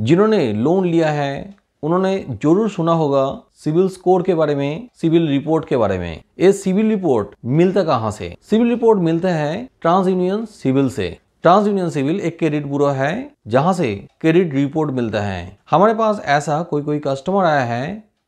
जिन्होंने लोन लिया है उन्होंने जरूर सुना होगा सिविल स्कोर के बारे में सिविल रिपोर्ट के बारे में ये सिविल रिपोर्ट मिलता कहाँ से सिविल रिपोर्ट मिलता है ट्रांस यूनियन सिविल से ट्रांस यूनियन सिविल एक क्रेडिट ब्यूरो है जहाँ से क्रेडिट रिपोर्ट मिलता है हमारे पास ऐसा कोई कोई कस्टमर आया है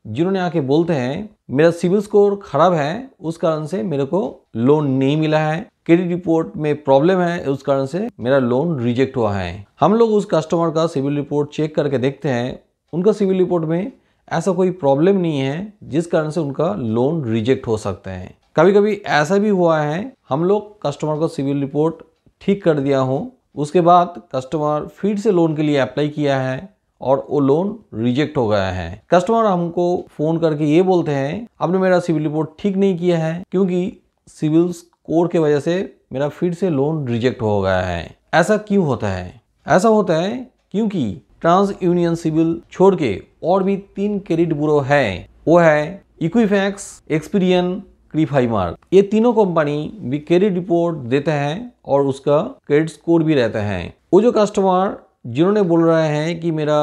जिन्होंने आके बोलते हैं मेरा सिविल स्कोर खराब है उस कारण से मेरे को लोन नहीं मिला है क्रेडिट रिपोर्ट में प्रॉब्लम है उस कारण से मेरा लोन रिजेक्ट हुआ है हम लोग उस कस्टमर का सिविल रिपोर्ट चेक करके देखते हैं उनका सिविल रिपोर्ट में ऐसा कोई प्रॉब्लम नहीं है जिस कारण से उनका लोन रिजेक्ट हो सकते हैं कभी कभी ऐसा भी हुआ है हम लोग कस्टमर को सिविल रिपोर्ट ठीक कर दिया हो उसके बाद कस्टमर फिर से लोन के लिए अप्लाई किया है और वो लोन रिजेक्ट हो गया है कस्टमर हमको फ़ोन करके ये बोलते हैं आपने मेरा सिविल रिपोर्ट ठीक नहीं किया है क्योंकि सिविल स्कोर के वजह से मेरा फिर से लोन रिजेक्ट हो गया है ऐसा क्यों होता है ऐसा होता है क्योंकि ट्रांस यूनियन सिविल छोड़ के और भी तीन क्रेडिट ब्यूरो है वो है इक्विफैक्स एक्सपीरियन क्रीफाइमार्क ये तीनों कंपनी भी क्रेडिट रिपोर्ट देते हैं और उसका क्रेडिट स्कोर भी रहता है वो जो कस्टमर जिन्होंने बोल रहे हैं कि मेरा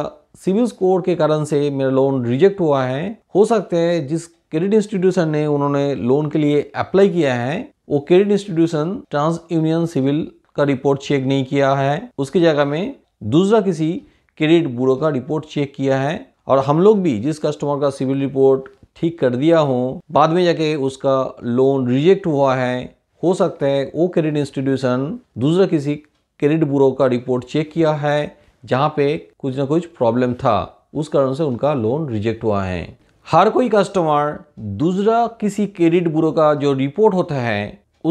सिविल स्कोर के कारण से मेरा लोन रिजेक्ट हुआ है हो सकता है जिस क्रेडिट इंस्टीट्यूशन ने उन्होंने लोन के लिए अप्लाई किया है वो credit institution TransUnion CIBIL का रिपोर्ट चेक नहीं किया है उसकी जगह में दूसरा किसी क्रेडिट ब्यूरो का रिपोर्ट चेक किया है और हम लोग भी जिस कस्टमर का सिविल रिपोर्ट ठीक कर दिया हो बाद में जाके उसका लोन रिजेक्ट हुआ है हो सकता है वो क्रेडिट इंस्टीट्यूशन दूसरा किसी क्रेडिट ब्यूरो का रिपोर्ट चेक किया है जहाँ पे कुछ ना कुछ प्रॉब्लम था उस कारण से उनका लोन रिजेक्ट हुआ है हर कोई कस्टमर दूसरा किसी क्रेडिट ब्यूरो का जो रिपोर्ट होता है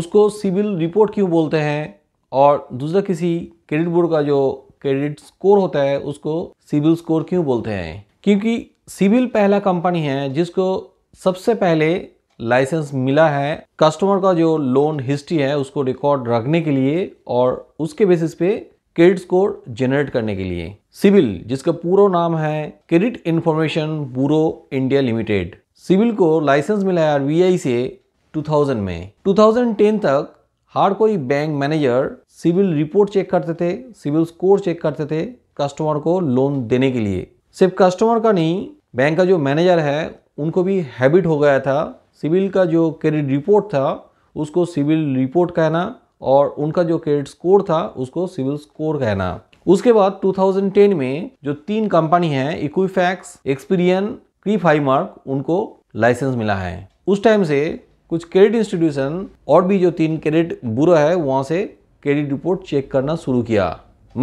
उसको सिविल रिपोर्ट क्यों बोलते हैं और दूसरा किसी क्रेडिट ब्यूरो का जो क्रेडिट स्कोर होता है उसको सिविल स्कोर क्यों बोलते हैं क्योंकि सिविल पहला कंपनी है जिसको सबसे पहले लाइसेंस मिला है कस्टमर का जो लोन हिस्ट्री है उसको रिकॉर्ड रखने के लिए और उसके बेसिस पे क्रेडिट स्कोर जनरेट करने के लिए सिविल जिसका पूरा नाम है credit information bureau India limited CIBIL को लाइसेंस मिला है आरबीआई से 2000 में 2010 तक हर कोई bank manager CIBIL report check करते थे सिविल स्कोर चेक करते थे कस्टमर को लोन देने के लिए सिर्फ कस्टमर का नहीं बैंक का जो मैनेजर है उनको भी हैबिट हो गया था सिविल का जो क्रेडिट रिपोर्ट था उसको सिविल रिपोर्ट कहना और उनका जो क्रेडिट स्कोर था उसको सिविल स्कोर कहना उसके बाद 2010 में जो तीन कंपनी है इक्विफैक्स एक्सपीरियन क्रीफाई मार्क उनको लाइसेंस मिला है उस टाइम से कुछ क्रेडिट इंस्टीट्यूशन और भी जो तीन क्रेडिट बुरा है वहाँ से क्रेडिट रिपोर्ट चेक करना शुरू किया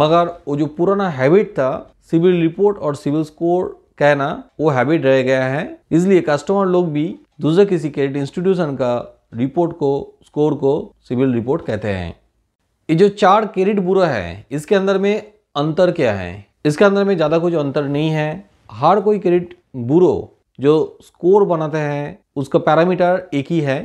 मगर वो जो पुराना हैबिट था सिविल रिपोर्ट और सिविल स्कोर कहना वो हैबिट रह गया है इसलिए कस्टमर लोग भी दूसरे किसी क्रेडिट इंस्टीट्यूशन का रिपोर्ट को स्कोर को सिविल रिपोर्ट कहते हैं ये जो चार क्रेडिट बुरो है इसके अंदर में अंतर क्या है इसके अंदर में ज़्यादा कुछ अंतर नहीं है हर कोई क्रेडिट बुरो जो स्कोर बनाते हैं उसका पैरामीटर एक ही है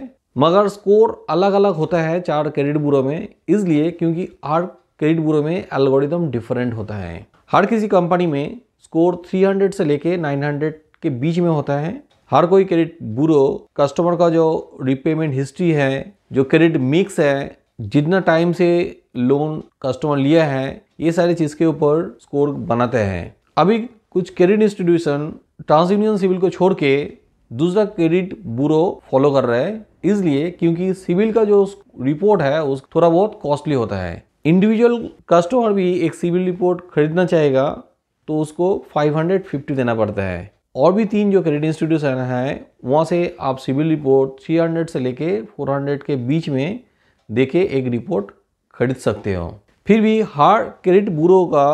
मगर स्कोर अलग अलग होता है चार क्रेडिट बुरो में इसलिए क्योंकि हर क्रेडिट बुरो में एल्गोरिदम डिफरेंट होता है हर किसी कंपनी में स्कोर 300 से लेके 900 के बीच में होता है हर कोई क्रेडिट ब्यूरो कस्टमर का जो रिपेमेंट हिस्ट्री है जो क्रेडिट मिक्स है जितना टाइम से लोन कस्टमर लिया है ये सारी चीज़ के ऊपर स्कोर बनाते हैं अभी कुछ क्रेडिट इंस्टीट्यूशन ट्रांसयूनियन सिविल को छोड़ के दूसरा क्रेडिट ब्यूरो फॉलो कर रहे हैं इसलिए क्योंकि सिविल का जो रिपोर्ट है उस थोड़ा बहुत कॉस्टली होता है इंडिविजुअल कस्टमर भी एक सिविल रिपोर्ट खरीदना चाहेगा तो उसको 550 देना पड़ता है और भी तीन जो क्रेडिट इंस्टीट्यूशन हैं वहाँ से आप सिविल रिपोर्ट 300 से लेके 400 के बीच में देके एक रिपोर्ट खरीद सकते हो फिर भी हार्ड क्रेडिट ब्यूरो का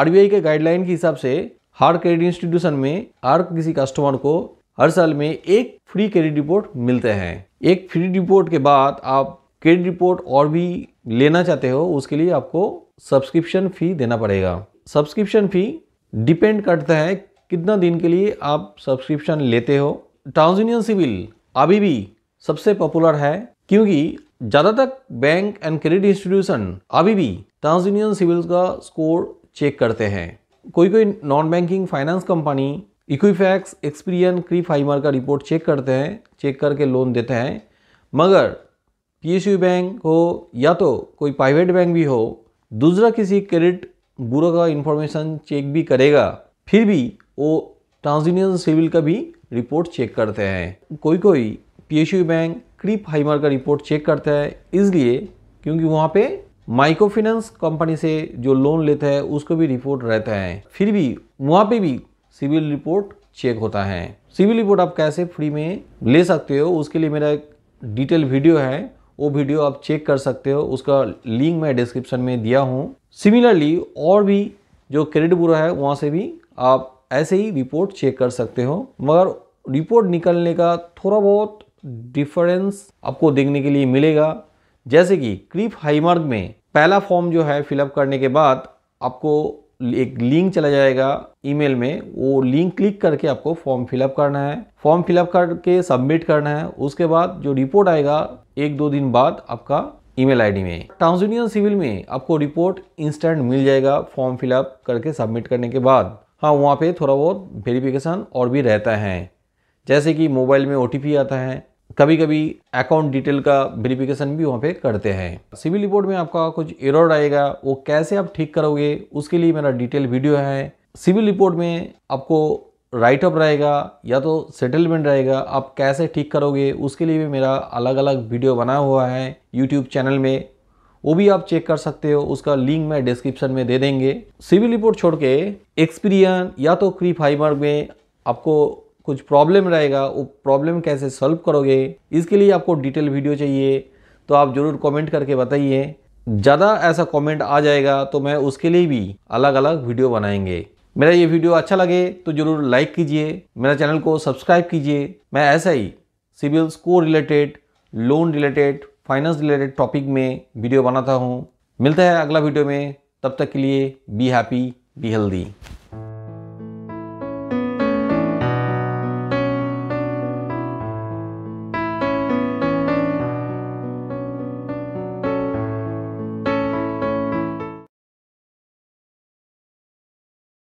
आर के गाइडलाइन के हिसाब से हार्ड क्रेडिट इंस्टीट्यूशन में हर किसी कस्टमर को हर साल में एक फ्री क्रेडिट रिपोर्ट मिलते हैं एक फ्री रिपोर्ट के बाद आप क्रेडिट रिपोर्ट और भी लेना चाहते हो उसके लिए आपको सब्सक्रिप्शन फ़ी देना पड़ेगा सब्सक्रिप्शन फ़ी डिपेंड करता है कितना दिन के लिए आप सब्सक्रिप्शन लेते हो ट्रांसयूनियन सिविल अभी भी सबसे पॉपुलर है क्योंकि ज़्यादातर बैंक एंड क्रेडिट इंस्टीट्यूशन अभी भी ट्रांसयूनियन सिविल का स्कोर चेक करते हैं कोई कोई non banking finance company Equifax Experian क्री फाइमर का रिपोर्ट चेक करते हैं चेक करके लोन देते हैं मगर पी बैंक हो या तो कोई प्राइवेट बैंक भी हो दूसरा किसी क्रेडिट ब्यूरो का इन्फॉर्मेशन चेक भी करेगा फिर भी वो ट्रांसजूनियन सिविल का भी रिपोर्ट चेक करते हैं कोई कोई पी बैंक क्रीप हाइमर का रिपोर्ट चेक करता है इसलिए क्योंकि वहाँ पे माइक्रो फिनेंस कंपनी से जो लोन लेता है उसको भी रिपोर्ट रहता है फिर भी वहाँ पे भी सिविल रिपोर्ट चेक होता है सिविल रिपोर्ट आप कैसे फ्री में ले सकते हो उसके लिए मेरा एक डिटेल वीडियो है वो वीडियो आप चेक कर सकते हो उसका लिंक मैं डिस्क्रिप्शन में दिया हूँ सिमिलरली और भी जो क्रेडिट बुरा है वहाँ से भी आप ऐसे ही रिपोर्ट चेक कर सकते हो मगर रिपोर्ट निकलने का थोड़ा बहुत डिफरेंस आपको देखने के लिए मिलेगा जैसे कि क्रीप हाईमार्ग में पहला फॉर्म जो है फिलअप करने के बाद आपको एक लिंक चला जाएगा ईमेल में वो लिंक क्लिक करके आपको फॉर्म फिलअप करना है फॉर्म फिलअप करके सबमिट करना है उसके बाद जो रिपोर्ट आएगा एक दो दिन बाद आपका ईमेल आईडी में ट्रांसयूनियन सिविल में आपको रिपोर्ट इंस्टेंट मिल जाएगा फॉर्म फिलअप करके सबमिट करने के बाद हाँ वहाँ पे थोड़ा बहुत वेरिफिकेशन और भी रहता है जैसे कि मोबाइल में ओ आता है कभी कभी अकाउंट डिटेल का वेरिफिकेशन भी वहाँ पे करते हैं सिविल रिपोर्ट में आपका कुछ एरर आएगा वो कैसे आप ठीक करोगे उसके लिए मेरा डिटेल वीडियो है सिविल रिपोर्ट में आपको राइट अप रहेगा या तो सेटलमेंट रहेगा आप कैसे ठीक करोगे उसके लिए भी मेरा अलग अलग वीडियो बना हुआ है यूट्यूब चैनल में वो भी आप चेक कर सकते हो उसका लिंक मैं डिस्क्रिप्शन में दे देंगे सिविल रिपोर्ट छोड़ के एक्सपीरियन या तो क्री फाइबर में आपको कुछ प्रॉब्लम रहेगा वो प्रॉब्लम कैसे सॉल्व करोगे इसके लिए आपको डिटेल वीडियो चाहिए तो आप ज़रूर कमेंट करके बताइए ज़्यादा ऐसा कमेंट आ जाएगा तो मैं उसके लिए भी अलग अलग वीडियो बनाएंगे मेरा ये वीडियो अच्छा लगे तो ज़रूर लाइक कीजिए मेरा चैनल को सब्सक्राइब कीजिए मैं ऐसा ही CIBIL score related loan related finance related topic में वीडियो बनाता हूँ मिलता है अगला वीडियो में तब तक के लिए बी हैप्पी बी हेल्दी